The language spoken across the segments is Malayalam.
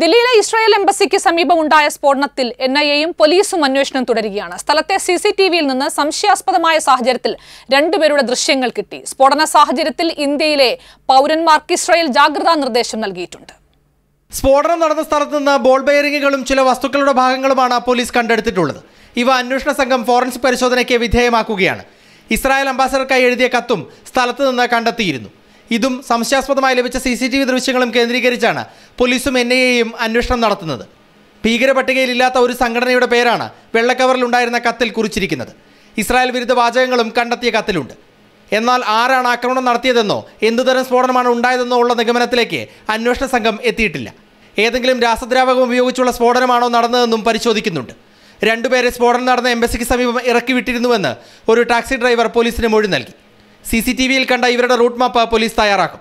ദില്ലിയിലെ ഇസ്രായേൽ എംബസിക്ക് സമീപം ഉണ്ടായ സ്ഫോടനത്തിൽ എൻ ഐ എയും പോലീസും അന്വേഷണം തുടരുകയാണ് സ്ഥലത്തെ സി സി ടി വിയിൽ നിന്ന് സംശയാസ്പദമായ സാഹചര്യത്തിൽ രണ്ടുപേരുടെ ദൃശ്യങ്ങൾ കിട്ടി സ്ഫോടന സാഹചര്യത്തിൽ ഇന്ത്യയിലെ പൗരന്മാർക്ക് ഇസ്രായേൽ ജാഗ്രതാ നിർദ്ദേശം നൽകിയിട്ടുണ്ട് സ്ഫോടനം നടന്ന സ്ഥലത്ത് നിന്ന് ബോൾ ബെയറിങ്ങുകളും ചില വസ്തുക്കളുടെ ഭാഗങ്ങളുമാണ് പോലീസ് കണ്ടെടുത്തിട്ടുള്ളത് ഇവ അന്വേഷണ സംഘം ഫോറൻസിക് പരിശോധനയ്ക്ക് വിധേയമാക്കുകയാണ് ഇസ്രായേൽ അംബാസഡർക്കായി എഴുതിയ കത്തും സ്ഥലത്ത് നിന്ന് കണ്ടെത്തിയിരുന്നു ഇതും സംശയാസ്പദമായി ലഭിച്ച സി സി ടി വി ദൃശ്യങ്ങളും കേന്ദ്രീകരിച്ചാണ് പോലീസും എൻ ഐ എയും അന്വേഷണം നടത്തുന്നത് ഭീകരപട്ടികയിലില്ലാത്ത ഒരു സംഘടനയുടെ പേരാണ് വെള്ളക്കവറിലുണ്ടായിരുന്ന കത്തിൽ കുറിച്ചിരിക്കുന്നത് ഇസ്രായേൽ വിരുദ്ധ വാചകങ്ങളും കണ്ടെത്തിയ കത്തിലുണ്ട് എന്നാൽ ആരാണ് ആക്രമണം നടത്തിയതെന്നോ എന്തുതരം സ്ഫോടനമാണ് ഉണ്ടായതെന്നോ ഉള്ള നിഗമനത്തിലേക്ക് അന്വേഷണ സംഘം എത്തിയിട്ടില്ല ഏതെങ്കിലും രാസദ്രാവകം ഉപയോഗിച്ചുള്ള സ്ഫോടനമാണോ നടന്നതെന്നും പരിശോധിക്കുന്നുണ്ട് രണ്ടുപേരെ സ്ഫോടനം നടന്ന എംബസിക്ക് സമീപം ഇറക്കി ഒരു ടാക്സി ഡ്രൈവർ പോലീസിന് മൊഴി നൽകി സി സി ടി വിയിൽ കണ്ട ഇവരുടെ റൂട്ട് മാപ്പ് പോലീസ് തയ്യാറാക്കും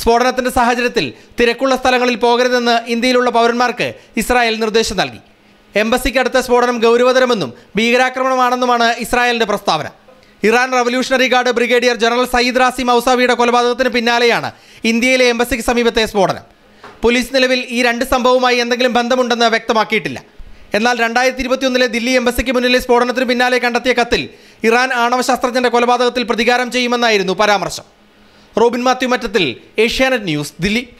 സ്ഫോടനത്തിന്റെ സാഹചര്യത്തിൽ തിരക്കുള്ള സ്ഥലങ്ങളിൽ പോകരുതെന്ന് ഇന്ത്യയിലുള്ള പൗരന്മാർക്ക് ഇസ്രായേൽ നിർദ്ദേശം നൽകി എംബസിക്കടുത്ത സ്ഫോടനം ഗൗരവതരമെന്നും ഭീകരാക്രമണമാണെന്നുമാണ് ഇസ്രായേലിന്റെ പ്രസ്താവന Iran Revolutionary Guard brigadier general Sayyed Razi മൌസാവിയുടെ കൊലപാതകത്തിന് പിന്നാലെയാണ് ഇന്ത്യയിലെ എംബസിക്ക് സമീപത്തെ സ്ഫോടനം പോലീസ് നിലവിൽ ഈ രണ്ട് സംഭവവുമായി എന്തെങ്കിലും ബന്ധമുണ്ടെന്ന് വ്യക്തമാക്കിയിട്ടില്ല എന്നാൽ രണ്ടായിരത്തി ഇരുപത്തിയൊന്നിലെ ദില്ലി എംബസിക്ക് മുന്നിലെ സ്ഫോടനത്തിന് പിന്നാലെ കണ്ടെത്തിയ കത്തിൽ ഇറാൻ ആണവശാസ്ത്രജ്ഞന്റെ കൊലപാതകത്തിൽ പ്രതികാരം ചെയ്യുമെന്നായിരുന്നു പരാമർശം റോബിൻ മാത്യു മറ്റത്തിൽ ഏഷ്യാനെറ്റ് ന്യൂസ് ദില്ലി